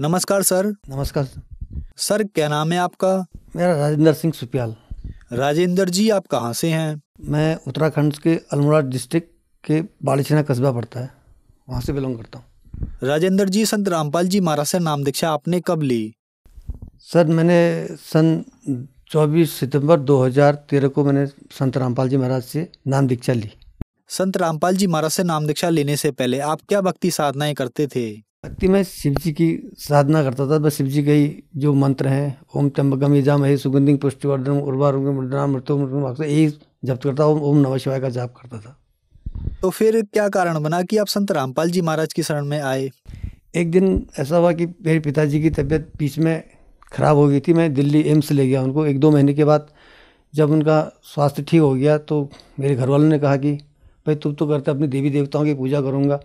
नमस्कार सर नमस्कार सर क्या नाम है आपका मेरा राजेंद्र सिंह सुपियाल राजेंद्र जी आप कहाँ से हैं मैं उत्तराखंड के अल्मोड़ा डिस्ट्रिक्ट के बालीछना कस्बा पड़ता है वहाँ से बिलोंग करता हूँ राजेंद्र जी संत रामपाल जी महाराज से नाम दीक्षा आपने कब ली सर मैंने सन 24 सितंबर 2013 को मैंने संत रामपाल जी महाराज से नाम दीक्षा ली संत रामपाल जी महाराज से नाम दीक्षा लेने से पहले आप क्या भक्ति साधनाएं करते थे भक्ति में शिव जी की साधना करता था बस शिव जी के ही जो मंत्र हैं ओम चंबकम ईजा महे सुगंधिंग पुष्टिवर्धन उर्वारुंग मृत्यु मृत्यु यही जब करता ओम ओम नम शिवाय का जाप करता था तो फिर क्या कारण बना कि आप संत रामपाल जी महाराज की शरण में आए एक दिन ऐसा हुआ कि मेरे पिताजी की तबीयत बीच में ख़राब हो गई थी मैं दिल्ली एम्स ले गया उनको एक दो महीने के बाद जब उनका स्वास्थ्य ठीक हो गया तो मेरे घर वालों ने कहा कि भाई तुम तो करते अपने देवी देवताओं की पूजा करूँगा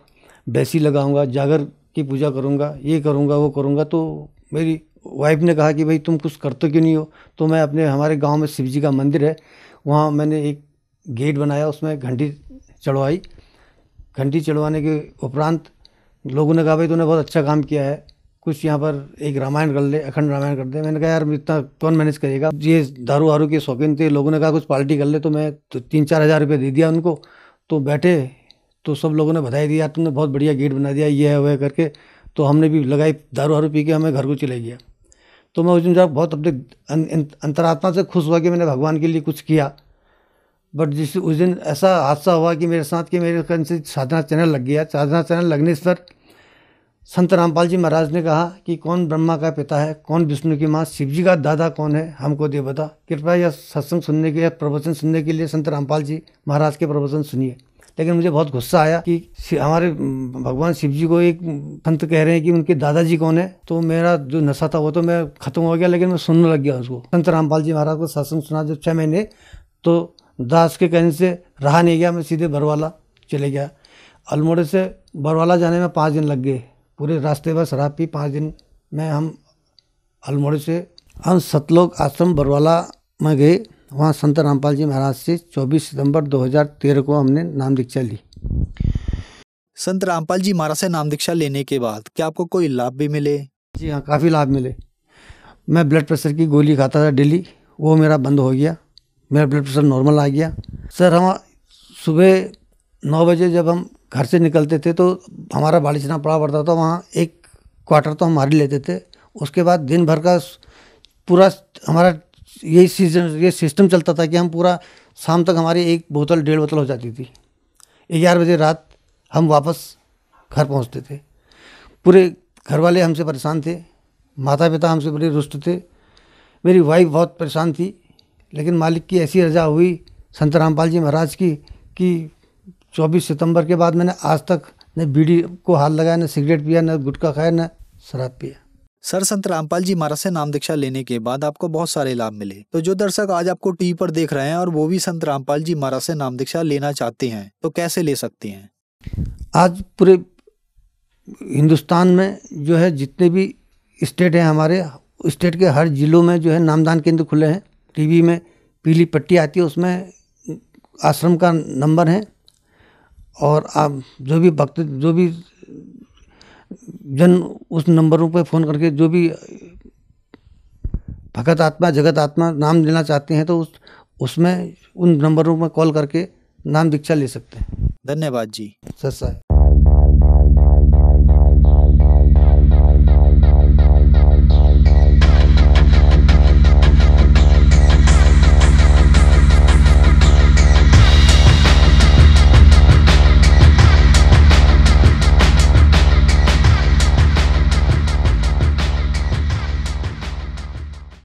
बैसी लगाऊँगा जागर की पूजा करूँगा ये करूँगा वो करूँगा तो मेरी वाइफ ने कहा कि भाई तुम कुछ करते क्यों नहीं हो तो मैं अपने हमारे गांव में शिव जी का मंदिर है वहाँ मैंने एक गेट बनाया उसमें घंटी चढ़वाई घंटी चढ़वाने के उपरांत लोगों ने कहा भाई तूने बहुत अच्छा काम किया है कुछ यहाँ पर एक रामायण कर ले अखंड रामायण कर दे मैंने कहा यार इतना कौन मैनेज करेगा ये दारू वारू के शौकीन थे लोगों ने कहा कुछ पार्टी कर ले तो मैं तो तीन चार हज़ार रुपये दे दिया उनको तो बैठे तो सब लोगों ने बधाई दिया तुमने बहुत बढ़िया गेट बना दिया ये है वह करके तो हमने भी लगाई दारू वारू पी के हमें घर को चले गया तो मैं उस दिन जब बहुत अपने अं, अं, अंतरात्मा से खुश हुआ कि मैंने भगवान के लिए कुछ किया बट जिस उस दिन ऐसा हादसा हुआ कि मेरे साथ कि मेरे कन से साधना चैनल लग गया साधना चैनल लगने से पर संत रामपाल जी महाराज ने कहा कि कौन ब्रह्मा का पिता है कौन विष्णु की माँ शिव जी का दादा कौन है हमको दे बता कृपया यह सत्संग सुनने के या प्रवचन सुनने के लिए संत रामपाल जी महाराज के प्रवचन सुनिए लेकिन मुझे बहुत गुस्सा आया कि हमारे भगवान शिव जी को एक संत कह रहे हैं कि उनके दादाजी कौन है तो मेरा जो नशा था वो तो मैं खत्म हो गया लेकिन मैं सुनने लग गया उसको संत रामपाल जी महाराज को सत्संग सुना जब छः महीने तो दास के कहने से रहा नहीं गया मैं सीधे बरवाला चले गया अल्मोड़े से बरवाला जाने में पाँच दिन लग गए पूरे रास्ते पर शराब पी पाँच दिन में हम अल्मोड़े से हम सतलोक आश्रम बरवाला में गए वहाँ संत रामपाल जी महाराज से 24 सितंबर 2013 को हमने नाम दीक्षा ली संत रामपाल जी महाराज से नाम दीक्षा लेने के बाद क्या आपको कोई लाभ भी मिले जी हाँ काफ़ी लाभ मिले मैं ब्लड प्रेशर की गोली खाता था डेली वो मेरा बंद हो गया मेरा ब्लड प्रेशर नॉर्मल आ गया सर हम सुबह नौ बजे जब हम घर से निकलते थे तो हमारा बालिचना पड़ा पड़ता था वहाँ एक क्वार्टर तो हम मारी लेते थे उसके बाद दिन भर का पूरा हमारा यही सीजन ये सिस्टम चलता था कि हम पूरा शाम तक हमारी एक बोतल डेढ़ बोतल हो जाती थी ग्यारह बजे रात हम वापस घर पहुंचते थे पूरे घर वाले हमसे परेशान थे माता पिता हमसे बड़े रुष्ट थे मेरी वाइफ बहुत परेशान थी लेकिन मालिक की ऐसी रजा हुई संत रामपाल जी महाराज की कि 24 सितंबर के बाद मैंने आज तक न बीड़ी को हाथ लगाया न सिगरेट पिया न गुटखा खाया न शराब पिया सर संत रामपाल जी महाराज से नाम दीक्षा लेने के बाद आपको बहुत सारे लाभ मिले तो जो दर्शक आज आपको टीवी पर देख रहे हैं और वो भी संत रामपाल जी महाराज से नाम दीक्षा लेना चाहते हैं तो कैसे ले सकते हैं आज पूरे हिंदुस्तान में जो है जितने भी स्टेट हैं हमारे स्टेट के हर जिलों में जो है नामदान केंद्र खुले हैं टीवी में पीली पट्टी आती है उसमें आश्रम का नंबर है और आप जो भी भक्त जो भी जन उस नंबरों पर फ़ोन करके जो भी भगत आत्मा जगत आत्मा नाम लेना चाहते हैं तो उस उसमें उन नंबरों में कॉल करके नाम दीक्षा ले सकते हैं धन्यवाद जी सर साहब